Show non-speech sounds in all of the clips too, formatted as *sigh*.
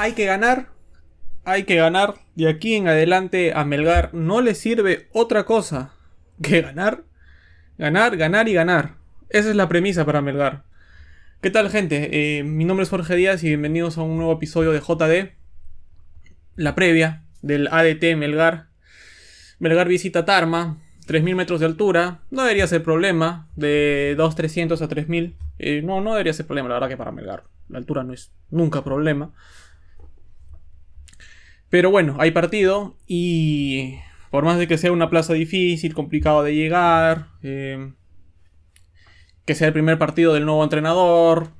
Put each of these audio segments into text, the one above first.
hay que ganar, hay que ganar. De aquí en adelante a Melgar no le sirve otra cosa que ganar, ganar, ganar y ganar. Esa es la premisa para Melgar. ¿Qué tal gente? Eh, mi nombre es Jorge Díaz y bienvenidos a un nuevo episodio de JD. La previa del ADT Melgar. Melgar visita Tarma, 3.000 metros de altura. No debería ser problema, de 2.300 a 3.000. Eh, no, no debería ser problema, la verdad que para Melgar. La altura no es nunca problema. Pero bueno, hay partido y por más de que sea una plaza difícil, complicado de llegar, eh, que sea el primer partido del nuevo entrenador,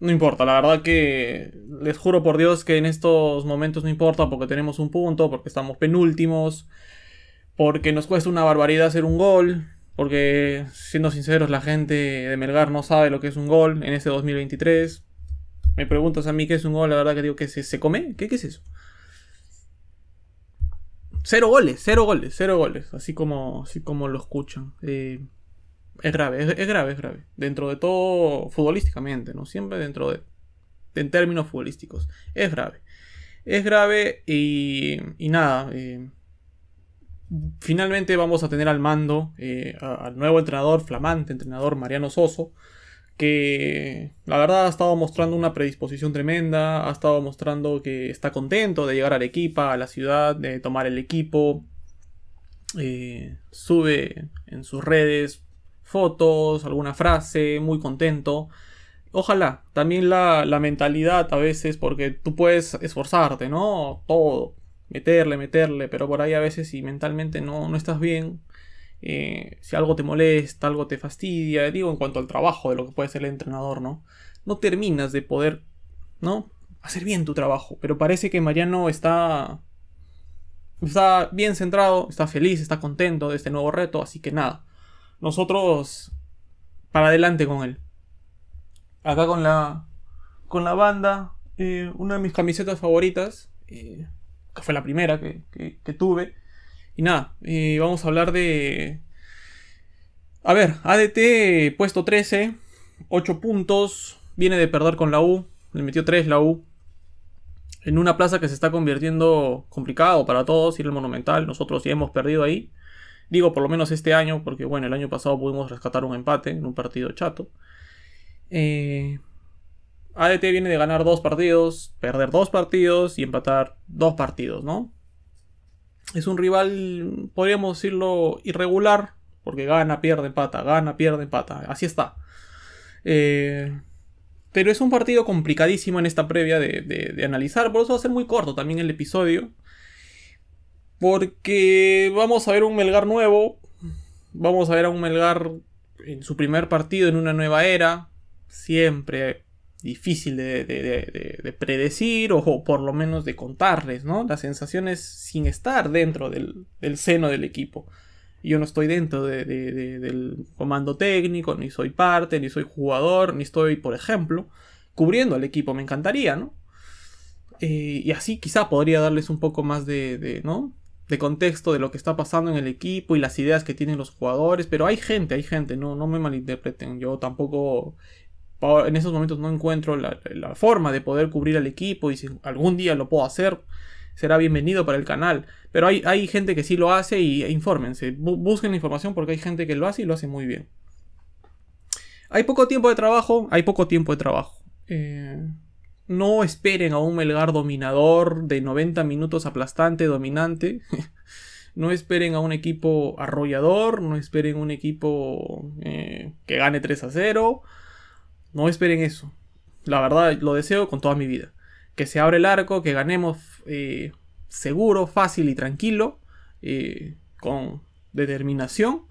no importa, la verdad que les juro por Dios que en estos momentos no importa porque tenemos un punto, porque estamos penúltimos, porque nos cuesta una barbaridad hacer un gol, porque siendo sinceros la gente de Melgar no sabe lo que es un gol en este 2023. Me preguntas a mí qué es un gol, la verdad que digo que se, se come, ¿qué, qué es eso? Cero goles, cero goles, cero goles, así como, así como lo escuchan. Eh, es grave, es, grave, es grave. Dentro de todo, futbolísticamente, ¿no? Siempre dentro de. En términos futbolísticos. Es grave. Es grave y, y nada. Eh, finalmente vamos a tener al mando eh, al nuevo entrenador, flamante entrenador Mariano Soso que la verdad ha estado mostrando una predisposición tremenda, ha estado mostrando que está contento de llegar a Arequipa, a la ciudad, de tomar el equipo. Eh, sube en sus redes fotos, alguna frase, muy contento. Ojalá, también la, mentalidad a veces, porque tú puedes esforzarte, ¿no? Todo, meterle, meterle, pero por ahí a veces si mentalmente no, no estás bien, eh, si algo te molesta, algo te fastidia, digo en cuanto al trabajo de lo que puede ser el entrenador, ¿no? No terminas de poder, ¿no? Hacer bien tu trabajo, pero parece que Mariano está... Está bien centrado, está feliz, está contento de este nuevo reto, así que nada. Nosotros para adelante con él. Acá con la con la banda, eh, una de mis camisetas favoritas, eh, que fue la primera que, que tuve, y nada, vamos a hablar de... A ver, ADT puesto 13, 8 puntos, viene de perder con la U, le metió 3 la U. En una plaza que se está convirtiendo complicado para todos, ir al Monumental, nosotros ya hemos perdido ahí. Digo, por lo menos este año, porque bueno, el año pasado pudimos rescatar un empate en un partido chato. Eh, ADT viene de ganar dos partidos, perder dos partidos y empatar dos partidos, ¿no? es un rival, podríamos decirlo, irregular, porque gana, pierde, pata gana, pierde, pata así está. Eh, pero es un partido complicadísimo en esta previa de, de, analizar, por eso va a ser muy corto también el episodio. Porque vamos a ver un Melgar nuevo, vamos a ver a un Melgar en su primer partido en una nueva era. Siempre difícil de, predecir o, por lo menos de contarles, ¿no? Las sensaciones sin estar dentro del, seno del equipo. Yo no estoy dentro del comando técnico, ni soy parte, ni soy jugador, ni estoy, por ejemplo, cubriendo al equipo. Me encantaría, ¿no? Eh, y así quizá podría darles un poco más de, ¿no? de contexto de lo que está pasando en el equipo y las ideas que tienen los jugadores, pero hay gente, hay gente, no, no me malinterpreten, yo tampoco en esos momentos no encuentro la, forma de poder cubrir al equipo y si algún día lo puedo hacer, será bienvenido para el canal. Pero hay, hay gente que sí lo hace y e infórmense, busquen busquen información porque hay gente que lo hace y lo hace muy bien. Hay poco tiempo de trabajo, hay poco tiempo de trabajo. Eh, no esperen a un Melgar dominador de 90 minutos aplastante, dominante. *laughs* no esperen a un equipo arrollador, no esperen un equipo eh, que gane 3 a 0. No esperen eso. La verdad, lo deseo con toda mi vida. Que se abra el arco, que ganemos eh, seguro, fácil y tranquilo, eh, con determinación.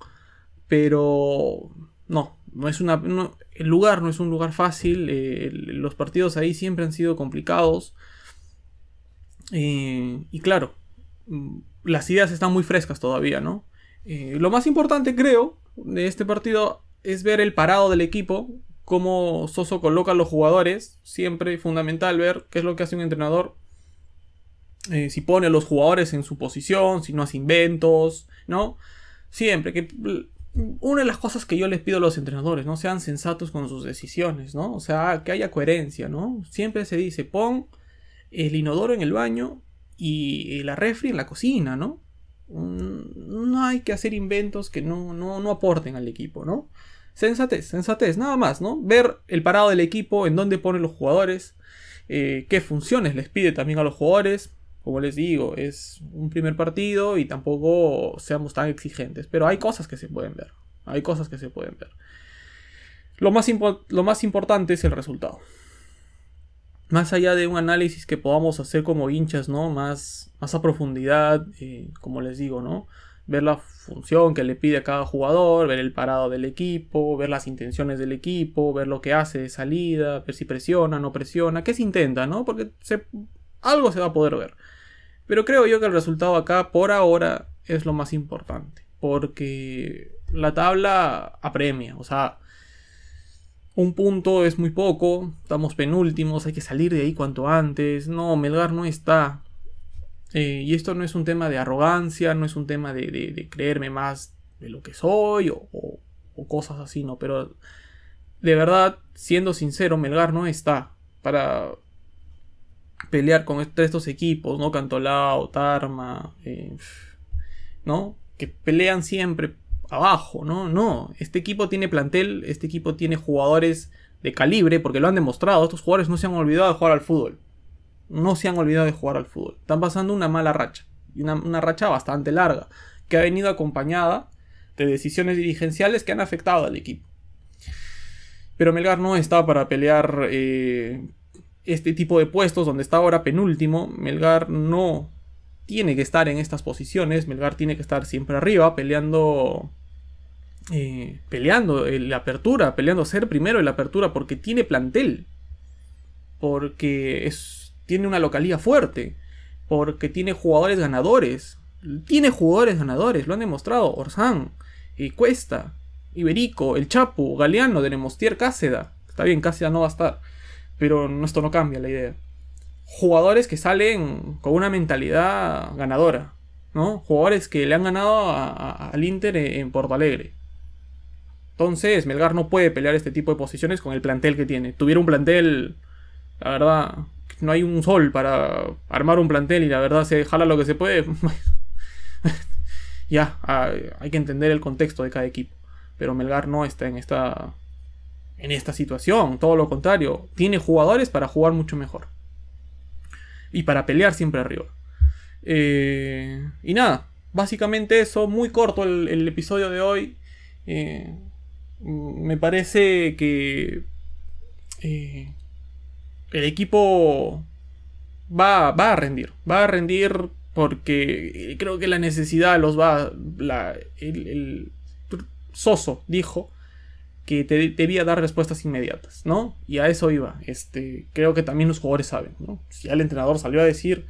Pero no, no es una, el lugar no es un lugar fácil. Eh, los partidos ahí siempre han sido complicados. y claro, mm, las ideas están muy frescas todavía, ¿no? lo más importante, creo, de este partido es ver el parado del equipo, cómo Soso coloca a los jugadores. Siempre fundamental ver qué es lo que hace un entrenador. Eh, si pone a los jugadores en su posición, si no hace inventos, ¿no? Siempre. Que, mm, una de las cosas que yo les pido a los entrenadores, ¿no? Sean sensatos con sus decisiones, ¿no? O sea, que haya coherencia, ¿no? Siempre se dice, pon el inodoro en el baño y la refri en la cocina, ¿no? Mm, no hay que hacer inventos que no, no, no aporten al equipo, ¿no? Sensatez, sensatez, nada más, ¿no? Ver el parado del equipo, en dónde ponen los jugadores, eh, qué funciones les pide también a los jugadores. Como les digo, es un primer partido y tampoco seamos tan exigentes. Pero hay cosas que se pueden ver. Hay cosas que se pueden ver. Lo más, lo más importante es el resultado más allá de un análisis que podamos hacer como hinchas, ¿no? Más, a profundidad, eh, como les digo, ¿no? ver la función que le pide a cada jugador, ver el parado del equipo, ver las intenciones del equipo, ver lo que hace de salida, ver si presiona, no presiona, qué se intenta, ¿no? Porque algo se va a poder ver. Pero creo yo que el resultado acá por ahora es lo más importante, porque la tabla apremia, o sea, un punto es muy poco, estamos penúltimos, hay que salir de ahí cuanto antes, no, Melgar no está, eh, y esto no es un tema de arrogancia, no es un tema de, creerme más de lo que soy o, cosas así, ¿no? Pero de verdad, siendo sincero, Melgar no está para pelear con estos equipos, ¿no? Cantolao, Tarma, eh, ¿no? Que pelean siempre abajo, ¿no? No, este equipo tiene plantel, este equipo tiene jugadores de calibre, porque lo han demostrado, estos jugadores no se han olvidado de jugar al fútbol no se han olvidado de jugar al fútbol. Están pasando una mala racha, una, una racha bastante larga, que ha venido acompañada de decisiones dirigenciales que han afectado al equipo. Pero Melgar no está para pelear eh, este tipo de puestos donde está ahora penúltimo. Melgar no tiene que estar en estas posiciones. Melgar tiene que estar siempre arriba, peleando. Eh, peleando la apertura, peleando ser primero en la apertura, porque tiene plantel. Porque es tiene una localía fuerte, porque tiene jugadores ganadores. Tiene jugadores ganadores, lo han demostrado Orsán, y eh, Cuesta, Iberico, El Chapu. Galeano, Nemostier. Cáceda. Está bien, Cáseda no va a estar, pero esto no cambia la idea. Jugadores que salen con una mentalidad ganadora, ¿no? Jugadores que le han ganado al Inter en, en Porto Alegre. Entonces, Melgar no puede pelear este tipo de posiciones con el plantel que tiene. Tuviera un plantel, la verdad, no hay un sol para armar un plantel y la verdad se jala lo que se puede, *laughs* ya, ah, hay que entender el contexto de cada equipo. Pero Melgar no está en esta, en esta situación, todo lo contrario, tiene jugadores para jugar mucho mejor. Y para pelear siempre arriba. Eh, y nada, básicamente eso, muy corto el, episodio de hoy. Eh, me parece que... Eh, el equipo va, va a rendir. Va a rendir porque creo que la necesidad los va. La, el, Soso dijo que te debía dar respuestas inmediatas, ¿no? Y a eso iba. Este, creo que también los jugadores saben, ¿no? Si el entrenador salió a decir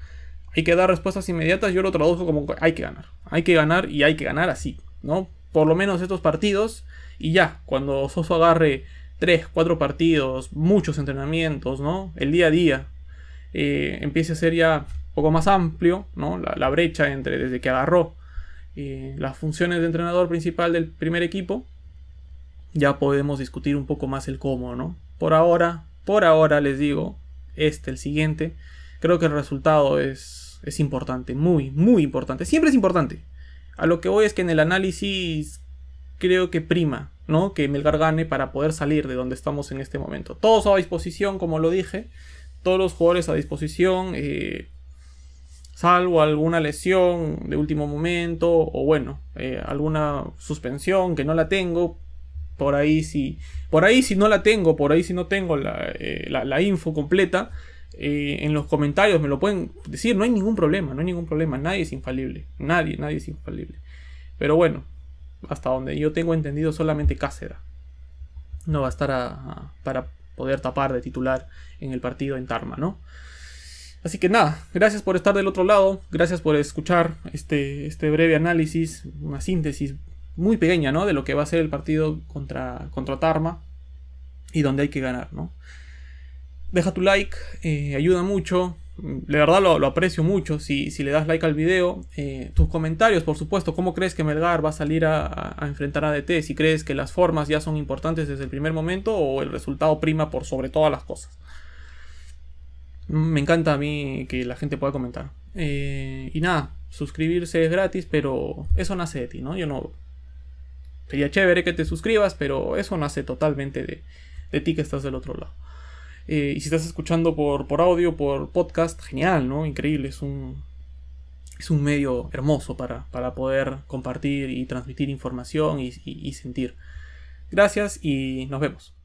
hay que dar respuestas inmediatas, yo lo traduzco como hay que ganar. Hay que ganar y hay que ganar así, ¿no? Por lo menos estos partidos y ya, cuando Soso agarre tres, cuatro partidos, muchos entrenamientos, ¿no? El día a día eh, empiece a ser ya un poco más amplio, ¿no? La, brecha entre desde que agarró eh, las funciones de entrenador principal del primer equipo, ya podemos discutir un poco más el cómo, ¿no? Por ahora, por ahora les digo, este, el siguiente, creo que el resultado es, es importante, muy, muy importante, siempre es importante. A lo que voy es que en el análisis creo que prima ¿no? Que Melgar gane para poder salir de donde estamos en este momento. Todos a disposición, como lo dije. Todos los jugadores a disposición. Eh, salvo alguna lesión de último momento. O bueno, eh, alguna suspensión que no la tengo. Por ahí si. Por ahí si no la tengo. Por ahí si no tengo eh, la, la info completa. en los comentarios me lo pueden decir. No hay ningún problema. No hay ningún problema. Nadie es infalible. Nadie, nadie es infalible. Pero bueno, hasta donde yo tengo entendido, solamente Cáceres no va a estar para poder tapar de titular en el partido en Tarma, ¿no? Así que nada, gracias por estar del otro lado, gracias por escuchar este, este breve análisis, una síntesis muy pequeña, ¿no? De lo que va a ser el partido contra, contra Tarma y donde hay que ganar, ¿no? Deja tu like, eh, ayuda mucho. De verdad lo, aprecio mucho si, si, le das like al video. Eh, tus comentarios, por supuesto, cómo crees que Melgar va a salir a, enfrentar a DT. Si crees que las formas ya son importantes desde el primer momento o el resultado prima por sobre todas las cosas. Me encanta a mí que la gente pueda comentar. Eh, y nada, suscribirse es gratis, pero eso nace de ti, ¿no? Yo no. Sería chévere que te suscribas, pero eso nace totalmente de ti que estás del otro lado. Eh, y si estás escuchando por, por audio, por podcast, genial, ¿no? Increíble, es un, es un medio hermoso para, poder compartir y transmitir información y sentir. Gracias y nos vemos.